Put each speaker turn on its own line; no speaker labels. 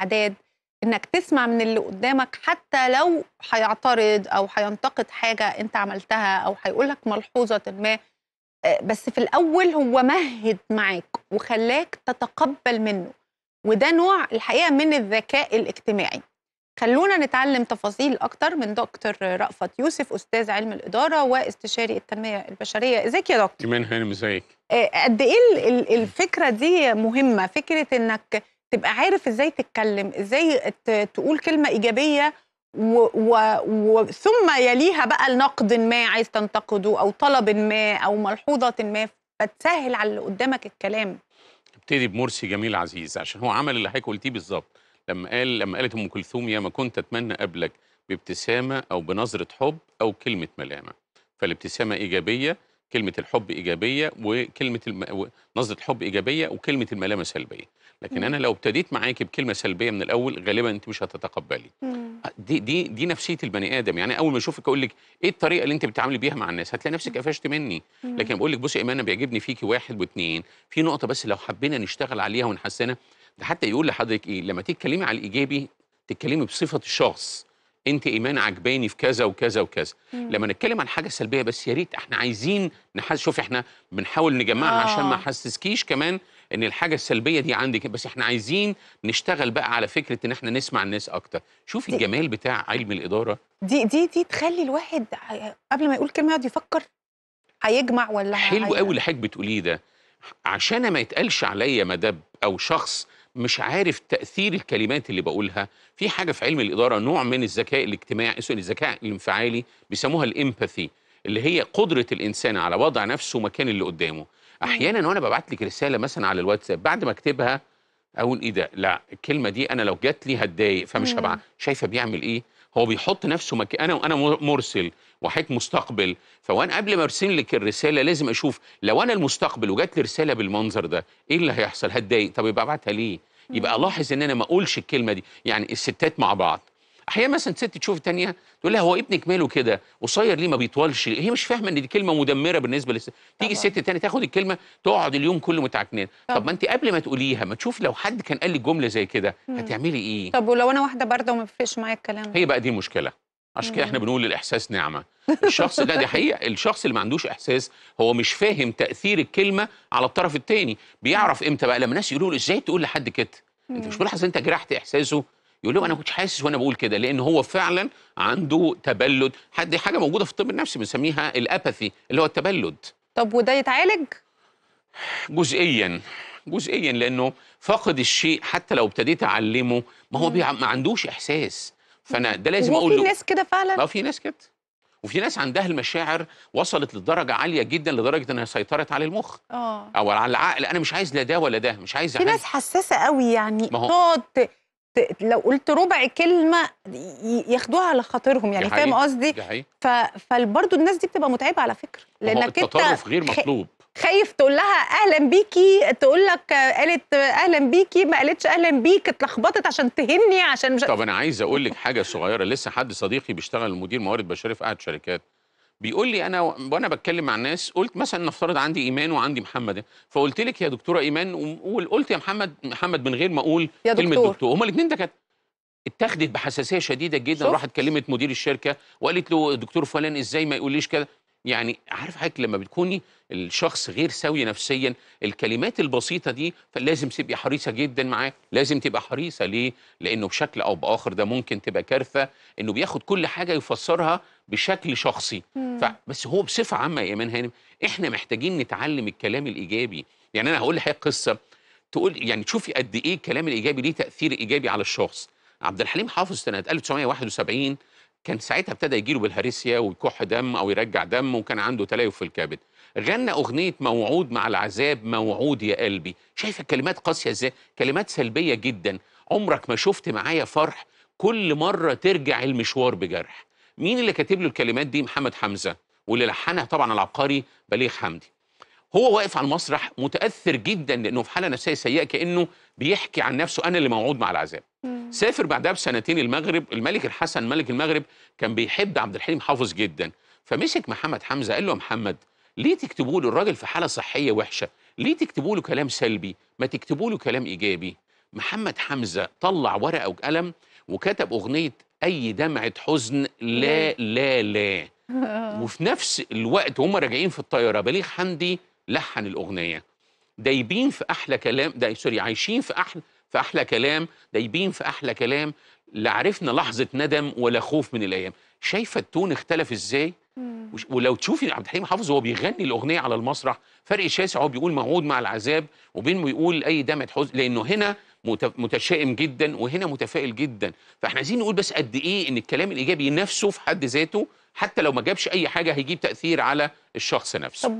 اعداد انك تسمع من اللي قدامك حتى لو هيعترض او هينتقد حاجه انت عملتها او هيقول لك ملحوظه ما آه، بس في الاول هو مهد معاك وخلاك تتقبل منه وده نوع الحقيقه من الذكاء الاجتماعي خلونا نتعلم تفاصيل اكتر من دكتور رأفت يوسف استاذ علم الاداره واستشاري التنميه البشريه ازيك يا دكتور
ايمان هانم ازيك
آه، قد ايه الفكره دي مهمه فكره انك تبقى عارف ازاي تتكلم ازاي تقول كلمه ايجابيه و... و... و... ثم يليها بقى النقد ما عايز تنتقده او طلب ما او ملحوظه ما فتسهل على اللي قدامك الكلام
ابتدي بمرسي جميل عزيز عشان هو عمل اللي حضرتك قلتيه بالظبط لما قال لما قالت ام كلثوم يا ما كنت اتمنى قبلك بابتسامه او بنظره حب او كلمه ملامه فالابتسامه ايجابيه كلمه الحب ايجابيه وكلمه الم... نظره الحب ايجابيه وكلمه الملامه سلبيه لكن مم. انا لو ابتديت معاكي بكلمه سلبيه من الاول غالبا انت مش هتتقبلي دي دي دي نفسيه البني ادم يعني اول ما اشوفك اقول لك ايه الطريقه اللي انت بتتعاملي بيها مع الناس هتلاقي نفسك قفشت مني مم. لكن بقول لك بصي ايمان انا بيعجبني فيكي واحد واثنين في نقطه بس لو حبينا نشتغل عليها ونحسنها ده حتى يقول لحضرتك ايه لما تيجي تتكلمي على الايجابي تتكلمي بصفه الشخص انت ايمان عجباني في كذا وكذا وكذا مم. لما نتكلم عن حاجه سلبيه بس يا ريت احنا عايزين نحس شوف احنا بنحاول نجمعها آه. عشان ما احسسكيش كمان ان الحاجه السلبيه دي عندك بس احنا عايزين نشتغل بقى على فكره ان احنا نسمع الناس اكتر شوفي الجمال بتاع علم الاداره
دي دي دي تخلي الواحد قبل ما يقول كلمه يقعد يفكر هيجمع ولا حلو
قوي اللي حضرتك بتقوليه ده عشان ما يتقالش عليا مدب او شخص مش عارف تاثير الكلمات اللي بقولها في حاجه في علم الاداره نوع من الذكاء الاجتماعي آه، الذكاء الانفعالي بيسموها الامباثي اللي هي قدره الانسان على وضع نفسه مكان اللي قدامه احيانا وانا ببعت لك رساله مثلا على الواتساب بعد ما اكتبها اقول ايه ده لا الكلمه دي انا لو جات لي هتضايق فمش هبعت شايفه بيعمل ايه هو بيحط نفسه مك... انا وانا مرسل وحيك مستقبل فوان قبل ما ارسل لك الرساله لازم اشوف لو انا المستقبل وجات لي رساله بالمنظر ده ايه اللي هيحصل هتضايق طب يبقى ابعتها ليه يبقى الاحظ ان انا ما اقولش الكلمه دي يعني الستات مع بعض احيانا مثلا ست تشوف تانية تقول لها هو ابنك ماله كده قصير ليه ما بيطولش هي مش فاهمه ان دي كلمه مدمره بالنسبه للست تيجي الست الثانيه تاخد الكلمه تقعد اليوم كله متعكنانه طب ما انت قبل ما تقوليها ما تشوف لو حد كان قال لي جمله زي كده هتعملي ايه طب
ولو انا واحده برضه وما فيش معايا الكلام
هي بقى دي المشكله عشان كده احنا بنقول الاحساس نعمه الشخص ده دي حقيقه الشخص اللي ما عندوش احساس هو مش فاهم تاثير الكلمه على الطرف الثاني بيعرف امتى بقى لما الناس يقولوا له ازاي تقول لحد كده انت مش ملاحظ انت جرحت احساسه يقول له انا ما كنتش حاسس وانا بقول كده لان هو فعلا عنده تبلد حد حاجه موجوده في الطب النفسي بنسميها الاباثي اللي هو التبلد
طب وده يتعالج
جزئيا جزئيا لانه فاقد الشيء حتى لو ابتديت اعلمه ما هو بيع... ما عندوش احساس فانا ده لازم اقول له في ناس
كده فعلا ما في
ناس كده وفي ناس عندها المشاعر وصلت لدرجه عاليه جدا لدرجه انها سيطرت على المخ أوه. او على العقل انا مش عايز لا ده ولا ده مش عايز في عايز. ناس
حساسه قوي يعني تقعد لو قلت ربع كلمه ياخدوها على خاطرهم يعني فاهم قصدي فبرضه الناس دي بتبقى متعبه على فكره لانك انت غير مطلوب خايف تقول لها اهلا بيكي تقول لك قالت اهلا بيكي ما قالتش اهلا بيك اتلخبطت عشان تهني عشان مش طب
انا عايز اقول لك حاجه صغيره لسه حد صديقي بيشتغل مدير موارد بشريه في احد شركات بيقول لي انا وانا بتكلم مع الناس قلت مثلا نفترض عندي ايمان وعندي محمد فقلت لك يا دكتوره ايمان وقلت يا محمد محمد من غير ما اقول يا كلمه دكتور, دكتور. هما الاثنين ده كانت اتخذت بحساسيه شديده جدا راحت كلمت مدير الشركه وقالت له دكتور فلان ازاي ما يقوليش كده يعني عارف حضرتك لما بتكوني الشخص غير سوي نفسيا الكلمات البسيطه دي فلازم تبقي حريصه جدا معاه لازم تبقى حريصه ليه لانه بشكل او باخر ده ممكن تبقى كارثه انه بياخد كل حاجه يفسرها بشكل شخصي ف... بس هو بصفه عامه يا ايمان هانم احنا محتاجين نتعلم الكلام الايجابي يعني انا هقول لحضرتك قصه تقول يعني تشوفي قد ايه الكلام الايجابي ليه تاثير ايجابي على الشخص عبد الحليم حافظ سنه 1971 كان ساعتها ابتدى يجيله بالهارسيا ويكح دم او يرجع دم وكان عنده تليف في الكبد غنى اغنيه موعود مع العذاب موعود يا قلبي شايفه الكلمات قاسيه ازاي كلمات سلبيه جدا عمرك ما شفت معايا فرح كل مره ترجع المشوار بجرح مين اللي كاتب له الكلمات دي محمد حمزه واللي لحنها طبعا العبقري بليغ حمدي هو واقف على المسرح متاثر جدا لانه في حاله نفسيه سيئه كانه بيحكي عن نفسه انا اللي موعود مع العذاب سافر بعدها بسنتين المغرب الملك الحسن ملك المغرب كان بيحب عبد الحليم حافظ جدا فمسك محمد حمزه قال له يا محمد ليه تكتبوا له الراجل في حاله صحيه وحشه ليه تكتبوا له كلام سلبي ما تكتبوا له كلام ايجابي محمد حمزه طلع ورقه وقلم وكتب اغنيه اي دمعه حزن لا لا لا
وفي
نفس الوقت وهم راجعين في الطياره بليغ حمدي لحن الاغنيه دايبين في احلى كلام داي سوري عايشين في احلى في احلى كلام دايبين في احلى كلام لا عرفنا لحظه ندم ولا خوف من الايام شايفه التون اختلف ازاي ولو تشوفي عبد الحليم حافظ وهو بيغني الاغنيه على المسرح فرق شاسع هو بيقول موعود مع العذاب وبين ما يقول اي دمعه حزن لانه هنا متشائم جدا وهنا متفائل جدا فاحنا عايزين نقول بس قد ايه ان الكلام الايجابي نفسه في حد ذاته حتى لو ما جابش اي حاجه هيجيب تاثير على الشخص نفسه